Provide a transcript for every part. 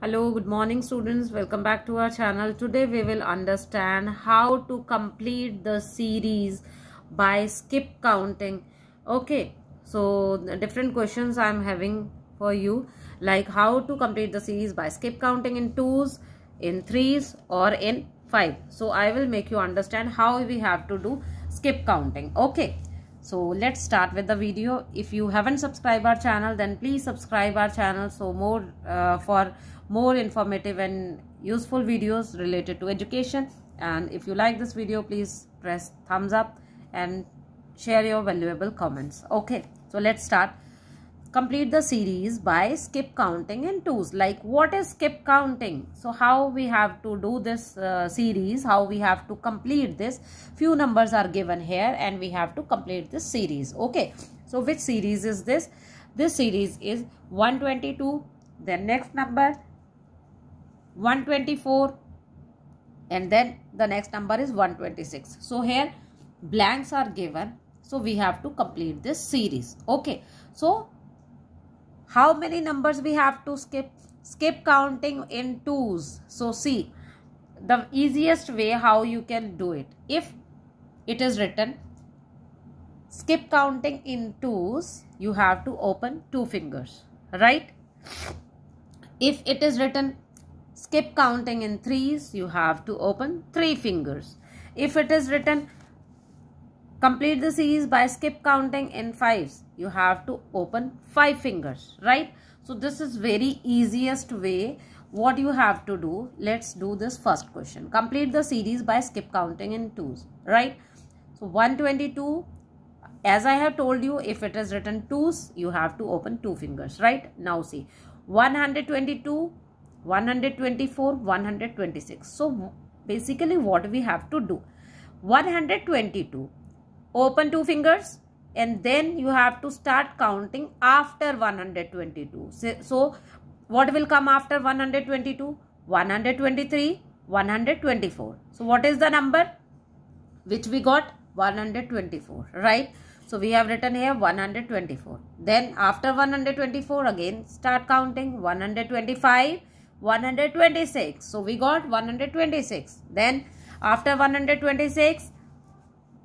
hello good morning students welcome back to our channel today we will understand how to complete the series by skip counting okay so different questions i am having for you like how to complete the series by skip counting in twos in threes or in five so i will make you understand how we have to do skip counting okay so let's start with the video if you haven't subscribed our channel then please subscribe our channel so more uh, for more informative and useful videos related to education and if you like this video please press thumbs up and share your valuable comments okay so let's start complete the series by skip counting in twos like what is skip counting so how we have to do this uh, series how we have to complete this few numbers are given here and we have to complete this series okay so which series is this this series is 122 then next number 124 and then the next number is 126 so here blanks are given so we have to complete this series okay so how many numbers we have to skip skip counting in twos so see the easiest way how you can do it if it is written skip counting in twos you have to open two fingers right if it is written skip counting in threes you have to open three fingers if it is written Complete the series by skip counting in fives. You have to open five fingers, right? So this is very easiest way what you have to do. Let's do this first question. Complete the series by skip counting in twos, right? So 122, as I have told you, if it is written twos, you have to open two fingers, right? Now see, 122, 124, 126. So basically what we have to do, 122 open two fingers and then you have to start counting after 122 so what will come after 122 123 124 so what is the number which we got 124 right so we have written here 124 then after 124 again start counting 125 126 so we got 126 then after 126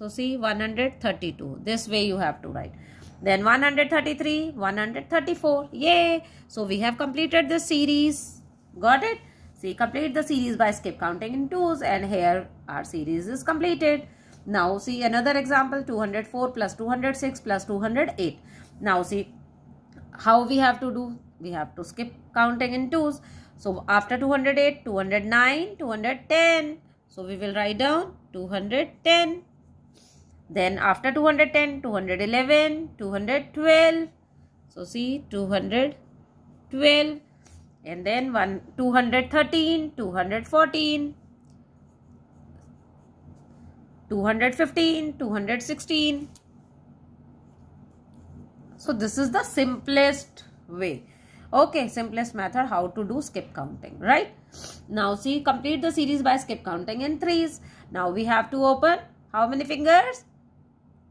So see 132. This way you have to write. Then 133, 134. Yay! So we have completed the series. Got it? See, complete the series by skip counting in twos and here our series is completed. Now see another example 204 plus 206 plus 208. Now see how we have to do. We have to skip counting in twos. So after 208, 209, 210. So we will write down 210. Then after 210, 211, 212. So see 212 and then one, 213, 214, 215, 216. So this is the simplest way. Okay, simplest method how to do skip counting, right? Now see, complete the series by skip counting in threes. Now we have to open how many fingers?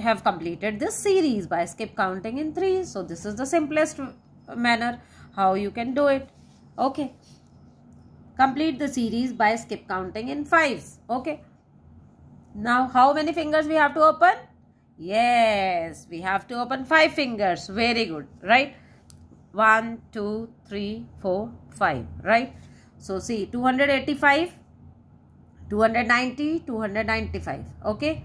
have completed this series by skip counting in 3. So this is the simplest manner how you can do it. Okay. Complete the series by skip counting in 5s. Okay. Now how many fingers we have to open? Yes, we have to open 5 fingers. Very good. Right. One, two, three, four, five. Right. So see 285, 290, 295. Okay.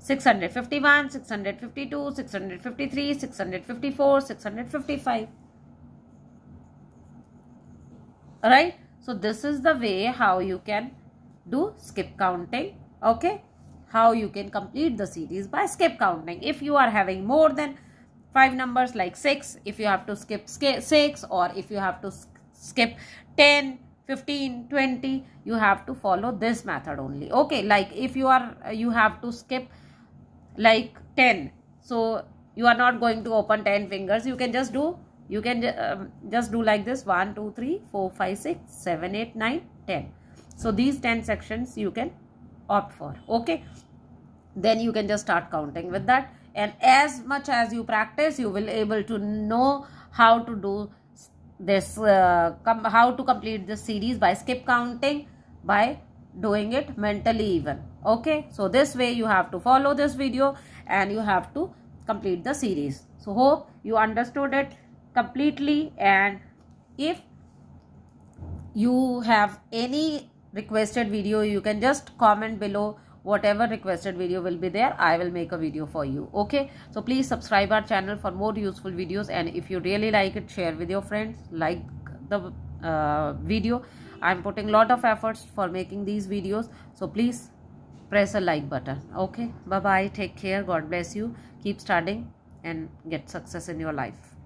651, 652, 653, 654, 655. Alright. So, this is the way how you can do skip counting. Okay. How you can complete the series by skip counting. If you are having more than 5 numbers like 6, if you have to skip 6 or if you have to skip 10, 15 20 you have to follow this method only okay like if you are you have to skip like 10 so you are not going to open 10 fingers you can just do you can um, just do like this 1 2 3 4 5 6 7 8 9 10 so these 10 sections you can opt for okay then you can just start counting with that and as much as you practice you will able to know how to do this uh, how to complete this series by skip counting by doing it mentally even okay so this way you have to follow this video and you have to complete the series so hope you understood it completely and if you have any requested video you can just comment below whatever requested video will be there i will make a video for you okay so please subscribe our channel for more useful videos and if you really like it share with your friends like the uh, video i am putting lot of efforts for making these videos so please press a like button okay bye bye take care god bless you keep studying and get success in your life